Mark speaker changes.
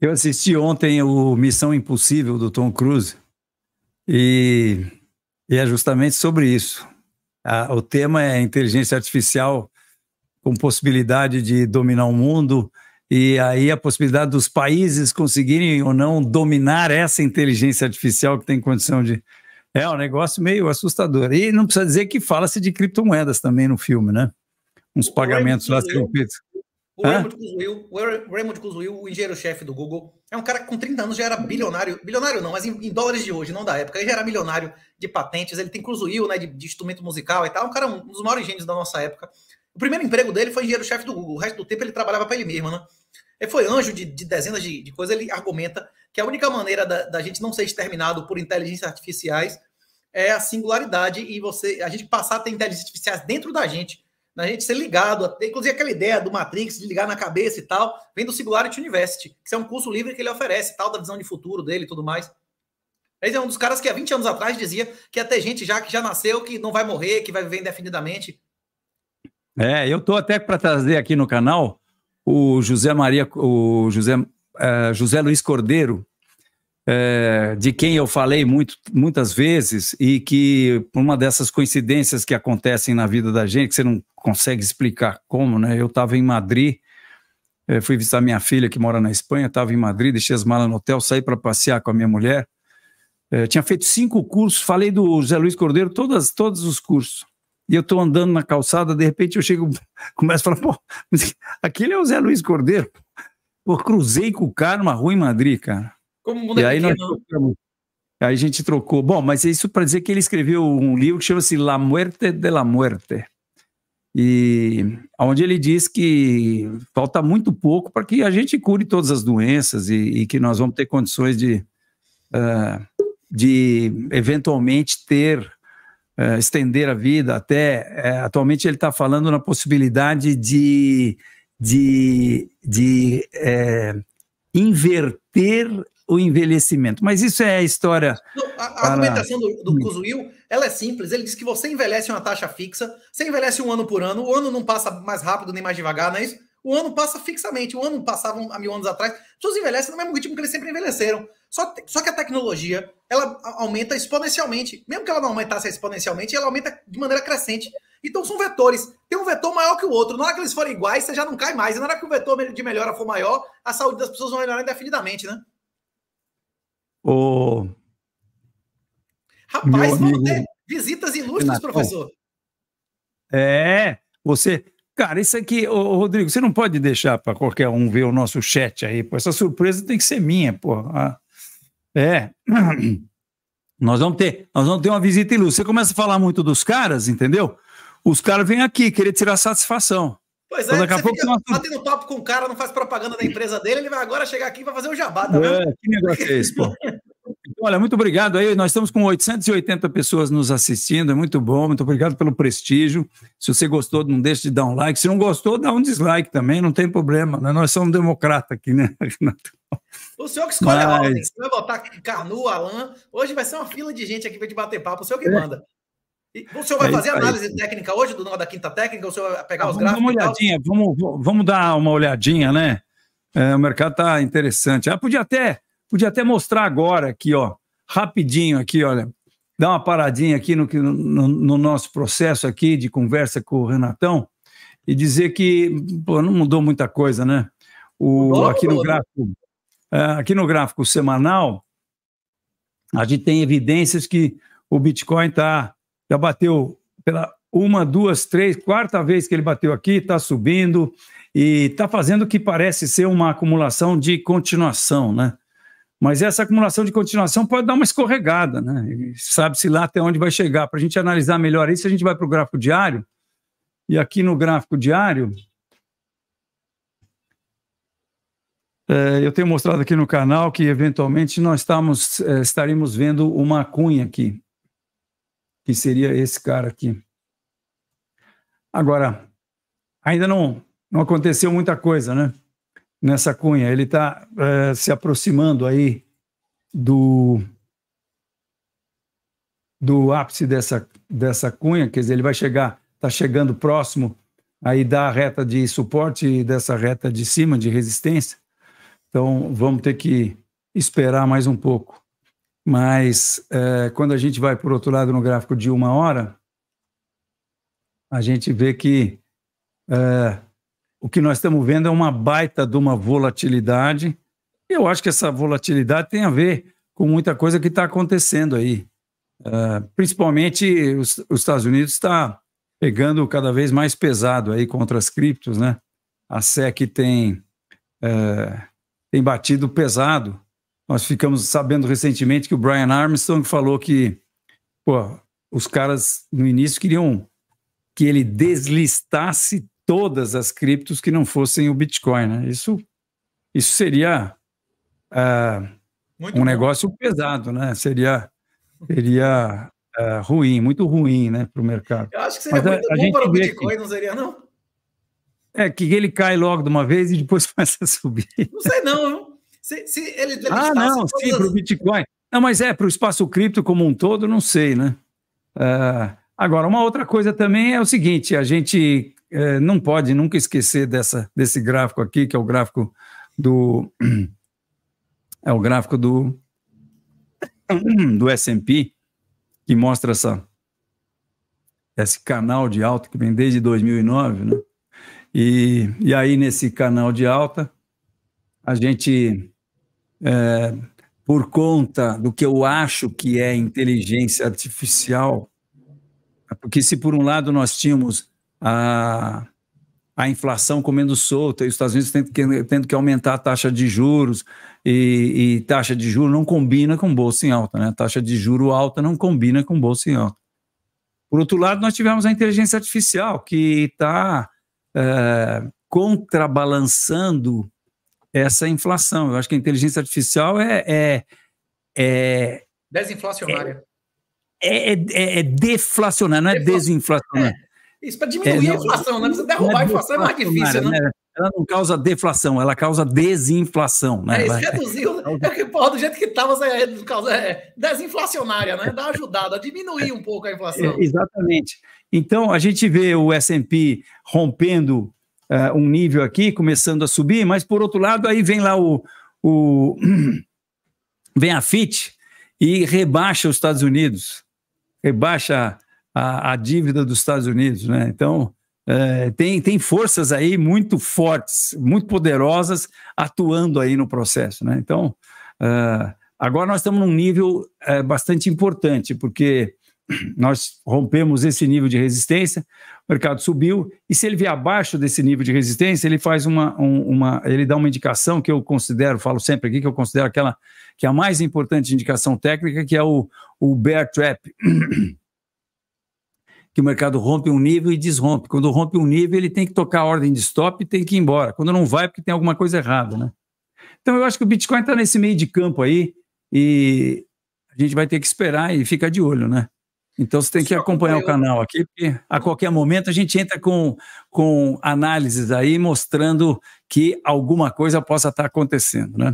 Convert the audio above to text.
Speaker 1: Eu assisti ontem o Missão Impossível do Tom Cruise e, e é justamente sobre isso. A, o tema é inteligência artificial com possibilidade de dominar o mundo e aí a possibilidade dos países conseguirem ou não dominar essa inteligência artificial que tem condição de. É um negócio meio assustador. E não precisa dizer que fala-se de criptomoedas também no filme, né? Uns pagamentos lá são feitos
Speaker 2: o Raymond Kuzuil, o Raymond Kuzuil, o engenheiro-chefe do Google, é um cara que com 30 anos já era bilionário. Bilionário não, mas em, em, dólares de hoje, não da época. Ele já era milionário de patentes, ele tem Kuzuil, né, de, de instrumento musical e tal. É um cara, um, um dos maiores gênios da nossa época. O primeiro emprego dele foi engenheiro-chefe do Google. O resto do tempo ele trabalhava para ele mesmo, né? Ele foi anjo de, de dezenas de, de coisas. Ele argumenta que a única maneira da, da gente não ser exterminado por inteligências artificiais é a singularidade e você a gente passar a ter inteligências artificiais dentro da gente na né, gente ser ligado. Inclusive, aquela ideia do Matrix de ligar na cabeça e tal, vem do Singularity University, que é um curso livre que ele oferece, tal, da visão de futuro dele e tudo mais. Ele é um dos caras que há 20 anos atrás dizia que até gente já que já nasceu, que não vai morrer, que vai viver indefinidamente.
Speaker 1: É, eu estou até para trazer aqui no canal o José Maria, o José, uh, José Luiz Cordeiro, é, de quem eu falei muito, muitas vezes e que uma dessas coincidências que acontecem na vida da gente, que você não consegue explicar como, né? Eu estava em Madrid, é, fui visitar minha filha que mora na Espanha, estava em Madrid, deixei as malas no hotel, saí para passear com a minha mulher. É, tinha feito cinco cursos, falei do José Luiz Cordeiro, todas, todos os cursos. E eu estou andando na calçada, de repente eu chego, começo a falar, pô, aquele é o Zé Luiz Cordeiro. Pô, cruzei com o cara numa rua em Madrid, cara.
Speaker 2: Como mundo e é aí pequeno. Nós
Speaker 1: trocamos. Aí a gente trocou. Bom, mas isso para dizer que ele escreveu um livro que chama-se La Muerte de la Muerte. E onde ele diz que falta muito pouco para que a gente cure todas as doenças e, e que nós vamos ter condições de, uh, de eventualmente ter, uh, estender a vida até. Uh, atualmente ele está falando na possibilidade de, de, de eh, inverter o envelhecimento. Mas isso é a história.
Speaker 2: a, a para... argumentação do, do hum. ela é simples. Ele diz que você envelhece uma taxa fixa, você envelhece um ano por ano, o ano não passa mais rápido nem mais devagar, não é isso? O ano passa fixamente. O ano passava há mil anos atrás. As pessoas envelhecem no mesmo ritmo que eles sempre envelheceram. Só, só que a tecnologia, ela aumenta exponencialmente. Mesmo que ela não aumentasse exponencialmente, ela aumenta de maneira crescente. Então são vetores. Tem um vetor maior que o outro. Na hora que eles forem iguais, você já não cai mais. E na hora que o vetor de melhora for maior, a saúde das pessoas vai melhorar indefinidamente, né?
Speaker 1: O... Rapaz, vamos ter
Speaker 2: visitas ilustres, Renato. professor.
Speaker 1: É, você. Cara, isso aqui, ô, Rodrigo, você não pode deixar para qualquer um ver o nosso chat aí, pô. Essa surpresa tem que ser minha, pô. Ah, é. Nós vamos ter, nós vamos ter uma visita ilustre. Você começa a falar muito dos caras, entendeu? Os caras vêm aqui querer tirar satisfação.
Speaker 2: Pois é, daqui a pouco fica batendo papo com o cara, não faz propaganda da empresa dele, ele vai agora chegar aqui e vai fazer um jabá, tá é, vendo? É,
Speaker 1: que negócio é esse, pô? Olha, muito obrigado aí. Nós estamos com 880 pessoas nos assistindo, é muito bom. Muito obrigado pelo prestígio. Se você gostou, não deixe de dar um like. Se não gostou, dá um dislike também, não tem problema. Né? Nós somos democrata aqui, né,
Speaker 2: O senhor que escolhe Mas... a ordem. Você vai botar Canu, Alain. Hoje vai ser uma fila de gente aqui para te bater papo. O senhor que é. manda. É o senhor vai aí, fazer análise técnica hoje, do da quinta técnica? O senhor vai pegar ah, os vamos gráficos? Dar uma
Speaker 1: olhadinha, vamos, vamos dar uma olhadinha, né? É, o mercado tá interessante. Ah, podia até, podia até mostrar agora aqui, ó, rapidinho aqui, olha. Dá uma paradinha aqui no, no, no nosso processo aqui de conversa com o Renatão e dizer que pô, não mudou muita coisa, né? O, aqui no gráfico, é, aqui no gráfico semanal, a gente tem evidências que o Bitcoin está já bateu pela uma, duas, três, quarta vez que ele bateu aqui, está subindo e está fazendo o que parece ser uma acumulação de continuação, né? Mas essa acumulação de continuação pode dar uma escorregada, né? Sabe-se lá até onde vai chegar. Para a gente analisar melhor isso, a gente vai para o gráfico diário. E aqui no gráfico diário, é, eu tenho mostrado aqui no canal que eventualmente nós estamos, é, estaremos vendo uma cunha aqui que seria esse cara aqui. Agora, ainda não, não aconteceu muita coisa, né? Nessa cunha. Ele está é, se aproximando aí do, do ápice dessa, dessa cunha, quer dizer, ele vai chegar, está chegando próximo aí da reta de suporte e dessa reta de cima de resistência. Então, vamos ter que esperar mais um pouco. Mas é, quando a gente vai por outro lado no gráfico de uma hora, a gente vê que é, o que nós estamos vendo é uma baita de uma volatilidade. Eu acho que essa volatilidade tem a ver com muita coisa que está acontecendo aí. É, principalmente os, os, Estados Unidos está pegando cada vez mais pesado aí contra as criptos, né? A SEC tem, tem batido pesado nós ficamos sabendo recentemente que o Brian Armstrong falou que pô, os caras no início queriam que ele deslistasse todas as criptos que não fossem o Bitcoin. Né? Isso, isso seria uh, um bom. negócio pesado, né? Seria, seria uh, ruim, muito ruim né, para o mercado. Eu acho que seria Mas muito a, bom a para o Bitcoin, que... não seria, não? É, que ele cai logo de uma vez e depois começa a subir.
Speaker 2: Não sei não, se, se ele ah, não, sim, para o
Speaker 1: Bitcoin. Não, mas é, para o espaço cripto como um todo, não sei, né? Uh, agora, uma outra coisa também é o seguinte: a gente uh, não pode nunca esquecer dessa, desse gráfico aqui, que é o gráfico do. É o gráfico do, do SP, que mostra essa, esse canal de alta que vem desde 2009, né? E, e aí, nesse canal de alta, a gente é, por conta do que eu acho que é inteligência artificial, é porque se por um lado nós tínhamos a, a inflação comendo solta e os Estados Unidos tendo que, tendo que aumentar a taxa de juros e, e taxa de juros não combina com bolsa em alta, né? Taxa de juro alta não combina com bolsa em alta. Por outro lado, nós tivemos a inteligência artificial que está é, contrabalançando essa inflação. Eu acho que a inteligência artificial é. é, é
Speaker 2: Desinflacionária.
Speaker 1: É, é, é, é não é desinflacionar. É,
Speaker 2: isso para diminuir é, a inflação, né? Precisa derrubar a inflação é mais difícil, né? né?
Speaker 1: Ela não causa deflação, ela causa desinflação, né? É, isso
Speaker 2: reduziu. É, porra, do jeito que estava, tá, causa é, desinflacionária, né? Dá ajudada, diminuir um pouco a inflação. exatamente.
Speaker 1: Então, a gente vê o S&P rompendo uh, um nível aqui, começando a subir, mas por outro lado, aí vem lá o. o vem a FIT e rebaixa os Estados Unidos, rebaixa a, a dívida dos Estados Unidos, né? Então. É, tem, tem forças aí muito fortes, muito poderosas atuando aí no processo. Né? Então, uh, agora nós estamos num nível uh, bastante importante, porque nós rompemos esse nível de resistência, o mercado subiu, e se ele vier abaixo desse nível de resistência, ele faz uma, um, uma ele dá uma indicação que eu considero, falo sempre aqui, que eu considero aquela que é a mais importante indicação técnica, que é o, o bear trap. que o mercado rompe um nível e desrompe. Quando rompe um nível, ele tem que tocar a ordem de stop e tem que ir embora. Quando não vai, é porque tem alguma coisa errada, né? Então eu acho que o Bitcoin está nesse meio de campo aí e a gente vai ter que esperar e ficar de olho, né? Então você tem que acompanhar o canal aqui, porque a uhum. qualquer momento a gente entra com, com análises aí mostrando que alguma coisa possa estar acontecendo,
Speaker 2: né?